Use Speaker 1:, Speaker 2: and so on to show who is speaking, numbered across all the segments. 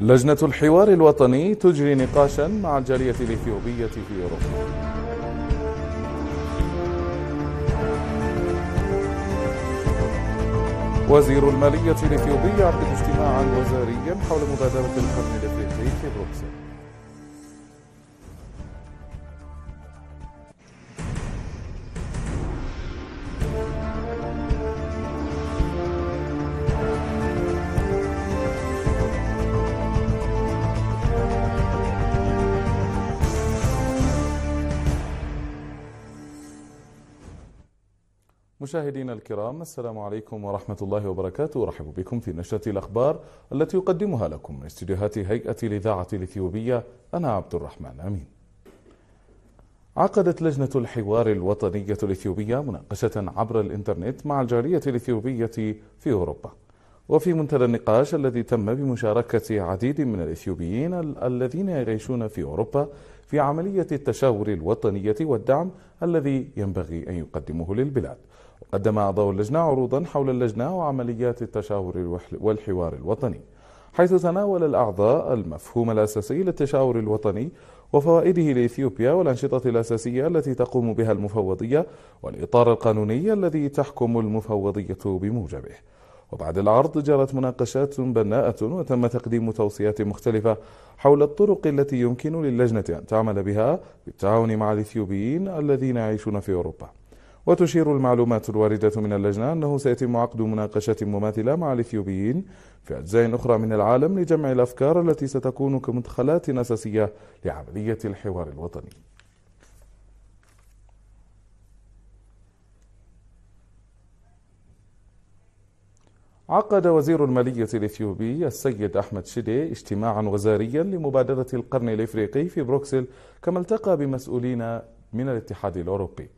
Speaker 1: لجنة الحوار الوطني تجري نقاشا مع الجالية الإثيوبية في أوروبا وزير المالية الإثيوبي عقد اجتماعا وزاريا حول مبادرة القرن الإفريقي في بروكسل مشاهدينا الكرام السلام عليكم ورحمة الله وبركاته أرحب بكم في نشرة الأخبار التي يقدمها لكم من استديوهات هيئة الإذاعة الإثيوبية أنا عبد الرحمن أمين عقدت لجنة الحوار الوطنية الإثيوبية مناقشة عبر الإنترنت مع الجالية الإثيوبية في أوروبا وفي منتدى النقاش الذي تم بمشاركة عديد من الإثيوبيين الذين يعيشون في أوروبا في عملية التشاور الوطنية والدعم الذي ينبغي أن يقدمه للبلاد قدم أعضاء اللجنة عروضا حول اللجنة وعمليات التشاور والحوار الوطني حيث تناول الأعضاء المفهوم الأساسي للتشاور الوطني وفوائده لإثيوبيا والأنشطة الأساسية التي تقوم بها المفوضية والإطار القانوني الذي تحكم المفوضية بموجبه وبعد العرض جرت مناقشات بناءة وتم تقديم توصيات مختلفة حول الطرق التي يمكن للجنة أن تعمل بها بالتعاون مع الإثيوبيين الذين يعيشون في أوروبا وتشير المعلومات الواردة من اللجنة أنه سيتم عقد مناقشة مماثلة مع الإثيوبيين في أجزاء أخرى من العالم لجمع الأفكار التي ستكون كمدخلات أساسية لعملية الحوار الوطني عقد وزير المالية الإثيوبي السيد أحمد شدي اجتماعا وزاريا لمبادرة القرن الإفريقي في بروكسل كما التقى بمسؤولين من الاتحاد الأوروبي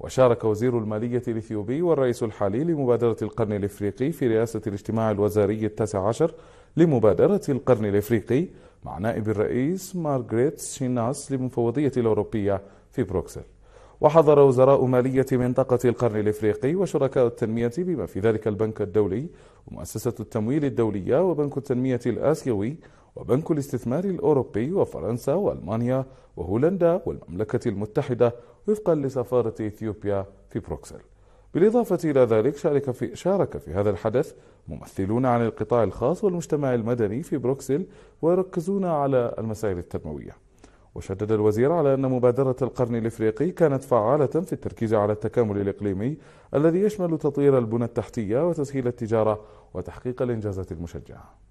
Speaker 1: وشارك وزير المالية الإثيوبي والرئيس الحالي لمبادرة القرن الإفريقي في رئاسة الاجتماع الوزاري التاسع عشر لمبادرة القرن الإفريقي مع نائب الرئيس مارغريت شيناس للمفوضية الأوروبية في بروكسل وحضر وزراء مالية منطقة القرن الإفريقي وشركاء التنمية بما في ذلك البنك الدولي ومؤسسة التمويل الدولية وبنك التنمية الآسيوي وبنك الاستثمار الأوروبي وفرنسا وألمانيا وهولندا والمملكة المتحدة وفقا لسفارة إثيوبيا في بروكسل بالإضافة إلى ذلك شارك في, شارك في هذا الحدث ممثلون عن القطاع الخاص والمجتمع المدني في بروكسل ويركزون على المسائل التنموية وشدد الوزير على أن مبادرة القرن الإفريقي كانت فعالة في التركيز على التكامل الإقليمي الذي يشمل تطوير البنى التحتية وتسهيل التجارة وتحقيق الإنجازات المشجعة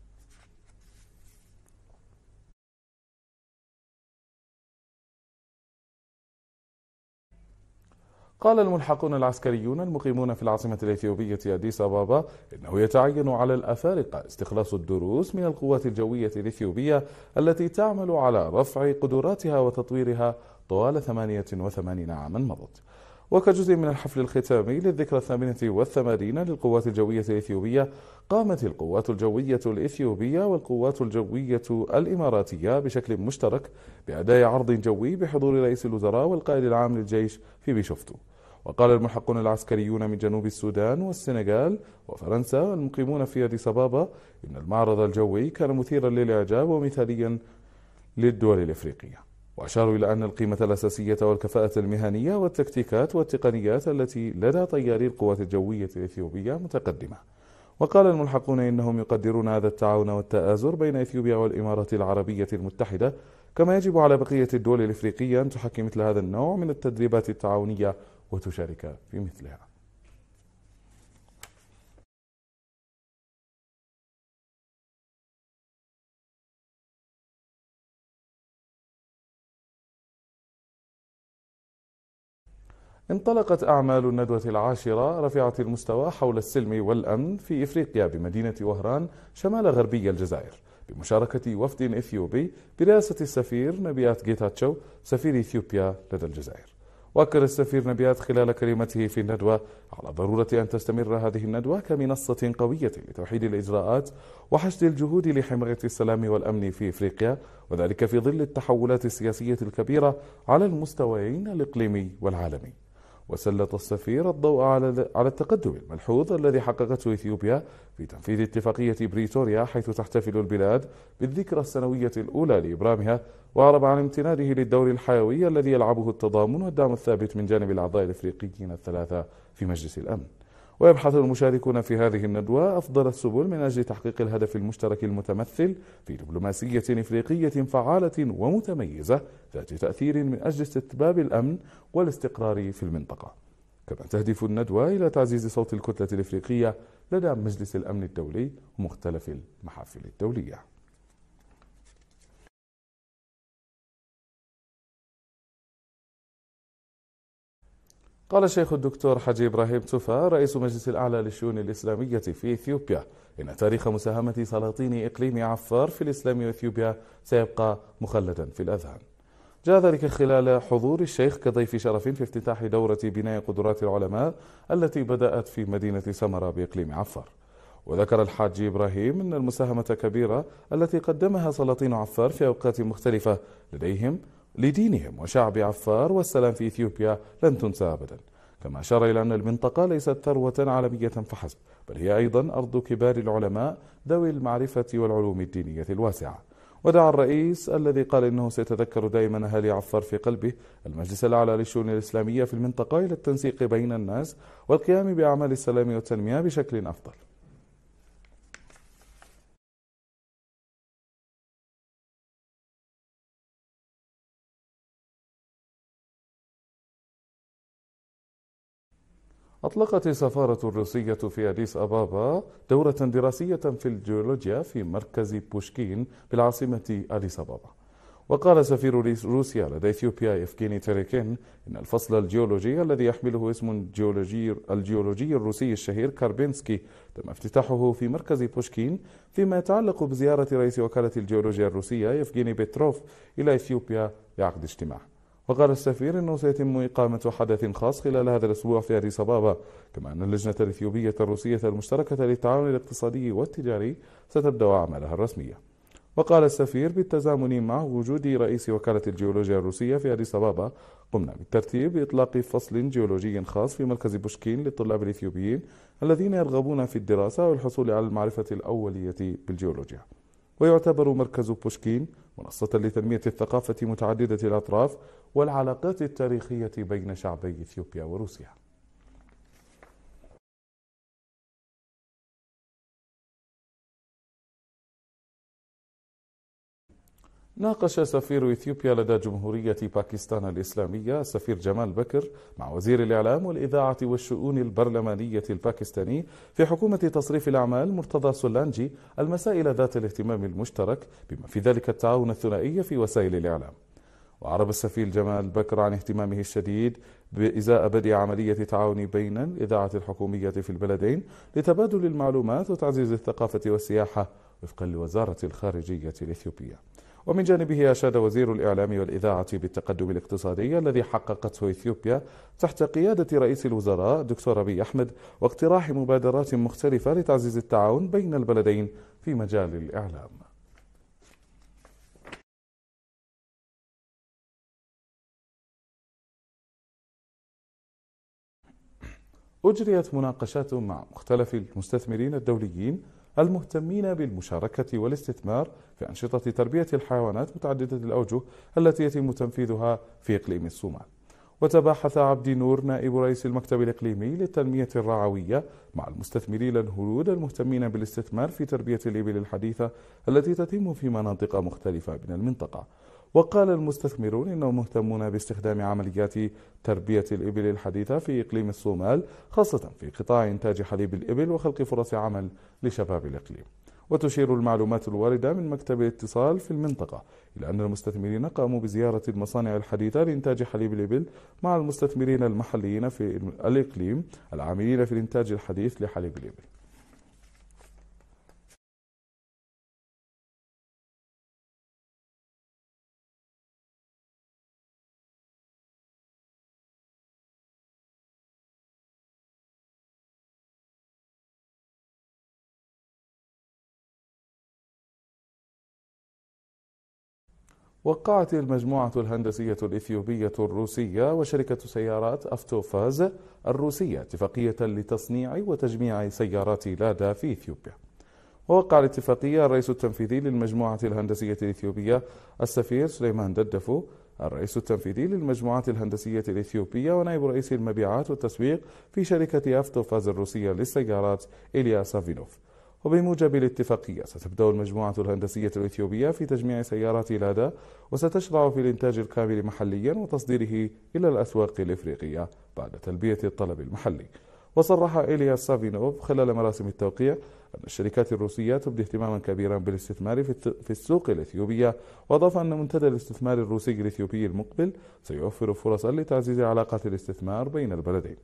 Speaker 1: قال الملحقون العسكريون المقيمون في العاصمة الإثيوبية أديس أبابا إنه يتعين على الأفارقة استخلاص الدروس من القوات الجوية الإثيوبية التي تعمل على رفع قدراتها وتطويرها طوال 88 عاما مضت وكجزء من الحفل الختامي للذكرى الثامنة والثمانين للقوات الجوية الإثيوبية قامت القوات الجوية الإثيوبية والقوات الجوية الإماراتية بشكل مشترك بأداء عرض جوي بحضور رئيس الوزراء والقائد العام للجيش في بيشوفتو وقال الملحقون العسكريون من جنوب السودان والسنغال وفرنسا المقيمون في أديس أبابا إن المعرض الجوي كان مثيرا للإعجاب ومثاليا للدول الإفريقية وأشاروا إلى أن القيمة الأساسية والكفاءة المهنية والتكتيكات والتقنيات التي لدى طياري القوات الجوية الإثيوبية متقدمة وقال الملحقون إنهم يقدرون هذا التعاون والتآزر بين إثيوبيا والإمارات العربية المتحدة كما يجب على بقية الدول الإفريقية أن تحكي مثل هذا النوع من التدريبات التعاونية وتشارك في مثلها انطلقت أعمال الندوة العاشرة رفيعة المستوى حول السلم والأمن في إفريقيا بمدينة وهران شمال غربي الجزائر بمشاركة وفد إثيوبي برئاسة السفير نبيات جيتاتشو سفير إثيوبيا لدى الجزائر واكد السفير نبيات خلال كلمته في الندوة على ضرورة أن تستمر هذه الندوة كمنصة قوية لتوحيد الإجراءات وحشد الجهود لحماية السلام والأمن في إفريقيا وذلك في ظل التحولات السياسية الكبيرة على المستويين الإقليمي والعالمي وسلط السفير الضوء على التقدم الملحوظ الذي حققته إثيوبيا في تنفيذ اتفاقية بريتوريا حيث تحتفل البلاد بالذكرى السنوية الأولى لإبرامها وأعرب عن امتنانه للدور الحيوي الذي يلعبه التضامن والدعم الثابت من جانب الأعضاء الإفريقيين الثلاثة في مجلس الأمن ويبحث المشاركون في هذه الندوة أفضل السبل من أجل تحقيق الهدف المشترك المتمثل في دبلوماسية إفريقية فعالة ومتميزة ذات تأثير من أجل استتباب الأمن والاستقرار في المنطقة كما تهدف الندوة إلى تعزيز صوت الكتلة الإفريقية لدى مجلس الأمن الدولي ومختلف المحافل الدولية قال الشيخ الدكتور حجي إبراهيم توفى رئيس مجلس الأعلى للشؤون الإسلامية في إثيوبيا إن تاريخ مساهمة سلاطين إقليم عفار في الإسلام وإثيوبيا سيبقى مخلدا في الأذهان جاء ذلك خلال حضور الشيخ كضيف شرف في افتتاح دورة بناء قدرات العلماء التي بدأت في مدينة سمرة بإقليم عفار وذكر الحاج إبراهيم أن المساهمة كبيرة التي قدمها سلاطين عفار في أوقات مختلفة لديهم لدينهم وشعب عفار والسلام في إثيوبيا لن تنسى أبدا كما أشار إلى أن المنطقة ليست ثروة عالمية فحسب بل هي أيضا أرض كبار العلماء ذوي المعرفة والعلوم الدينية الواسعة ودعا الرئيس الذي قال انه سيتذكر دائما اهالي عفار في قلبه المجلس الاعلى للشؤون الاسلاميه في المنطقه الى التنسيق بين الناس والقيام باعمال السلام والتنميه بشكل افضل. أطلقت السفارة الروسية في أديس أبابا دورة دراسية في الجيولوجيا في مركز بوشكين بالعاصمة أديس أبابا وقال سفير روسيا لدى إثيوبيا إفكيني تيريكين إن الفصل الجيولوجي الذي يحمله اسم الجيولوجي, الجيولوجي الروسي الشهير كاربينسكي تم افتتاحه في مركز بوشكين فيما يتعلق بزيارة رئيس وكالة الجيولوجيا الروسية إفكيني بيتروف إلى إثيوبيا لعقد اجتماع وقال السفير أنه سيتم إقامة حدث خاص خلال هذا الأسبوع في أديس أبابا كما أن اللجنة الإثيوبية الروسية المشتركة للتعاون الاقتصادي والتجاري ستبدأ أعمالها الرسمية وقال السفير بالتزامن مع وجود رئيس وكالة الجيولوجيا الروسية في أديس أبابا قمنا بالترتيب باطلاق فصل جيولوجي خاص في مركز بوشكين للطلاب الإثيوبيين الذين يرغبون في الدراسة والحصول على المعرفة الأولية بالجيولوجيا ويعتبر مركز بوشكين منصة لتنمية الثقافة متعددة الأطراف والعلاقات التاريخية بين شعبي إثيوبيا وروسيا ناقش سفير إثيوبيا لدى جمهورية باكستان الإسلامية سفير جمال بكر مع وزير الإعلام والإذاعة والشؤون البرلمانية الباكستاني في حكومة تصريف الأعمال مرتضى سولانجي المسائل ذات الاهتمام المشترك بما في ذلك التعاون الثنائي في وسائل الإعلام وعرب السفير جمال بكر عن اهتمامه الشديد بإزاء بدء عملية تعاون بين الإذاعة الحكومية في البلدين لتبادل المعلومات وتعزيز الثقافة والسياحة وفقا لوزارة الخارجية الإثيوبية ومن جانبه أشاد وزير الإعلام والإذاعة بالتقدم الاقتصادي الذي حققته إثيوبيا تحت قيادة رئيس الوزراء دكتور أبي أحمد واقتراح مبادرات مختلفة لتعزيز التعاون بين البلدين في مجال الإعلام أجريت مناقشات مع مختلف المستثمرين الدوليين المهتمين بالمشاركة والاستثمار في أنشطة تربية الحيوانات متعددة الأوجه التي يتم تنفيذها في إقليم الصومال وتباحث عبدي نور نائب رئيس المكتب الإقليمي للتنمية الرعوية مع المستثمرين الهنود المهتمين بالاستثمار في تربية الإبل الحديثة التي تتم في مناطق مختلفة من المنطقة وقال المستثمرون إنهم مهتمون باستخدام عمليات تربية الإبل الحديثة في إقليم الصومال خاصة في قطاع إنتاج حليب الإبل وخلق فرص عمل لشباب الإقليم وتشير المعلومات الواردة من مكتب الاتصال في المنطقة إلى أن المستثمرين قاموا بزيارة المصانع الحديثة لإنتاج حليب الإبل مع المستثمرين المحليين في الإقليم العاملين في الإنتاج الحديث لحليب الإبل وقعت المجموعة الهندسية الإثيوبية الروسية وشركة سيارات أفتوفاز الروسية اتفاقية لتصنيع وتجميع سيارات لادا في إثيوبيا ووقع الاتفاقية الرئيس التنفيذي للمجموعة الهندسية الإثيوبية السفير سليمان ددفو الرئيس التنفيذي للمجموعة الهندسية الإثيوبية ونائب رئيس المبيعات والتسويق في شركة أفتوفاز الروسية للسيارات إليا سافينوف وبموجب الاتفاقية ستبدأ المجموعة الهندسية الإثيوبية في تجميع سيارات لادا وستشرع في الإنتاج الكامل محليا وتصديره إلى الأسواق الإفريقية بعد تلبية الطلب المحلي وصرح إيليا سافينوف خلال مراسم التوقيع أن الشركات الروسية تبدي اهتماما كبيرا بالاستثمار في السوق الإثيوبية وأضاف أن منتدى الاستثمار الروسي الإثيوبي المقبل سيوفر فرصا لتعزيز علاقات الاستثمار بين البلدين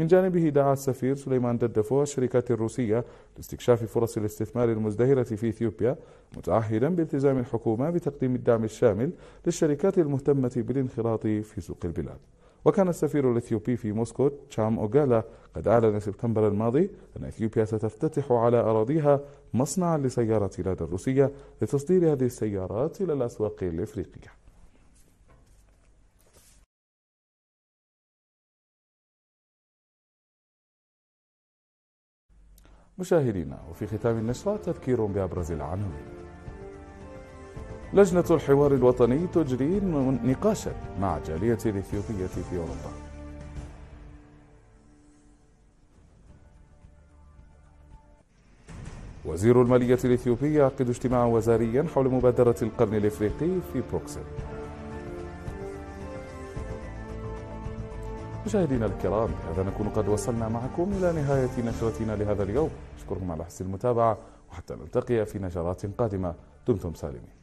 Speaker 1: من جانبه دعا السفير سليمان ددفو الشركات الروسية لاستكشاف فرص الاستثمار المزدهرة في إثيوبيا متعهدا بالتزام الحكومة بتقديم الدعم الشامل للشركات المهتمة بالانخراط في سوق البلاد وكان السفير الإثيوبي في موسكو تشام أوغالا قد أعلن سبتمبر الماضي أن إثيوبيا ستفتتح على أراضيها مصنعا لسيارات لادا الروسية لتصدير هذه السيارات إلى الأسواق الإفريقية مشاهدينا وفي ختام النشرة تذكير بأبرز العناوين لجنة الحوار الوطني تجري نقاشا مع جالية الإثيوبية في أوروبا وزير المالية الإثيوبي يعقد اجتماعا وزاريا حول مبادرة القرن الإفريقي في بروكسل مشاهدينا الكرام بهذا نكون قد وصلنا معكم إلى نهاية نشرتنا لهذا اليوم أشكركم على حسن المتابعة وحتى نلتقي في نشرات قادمة دمتم سالمين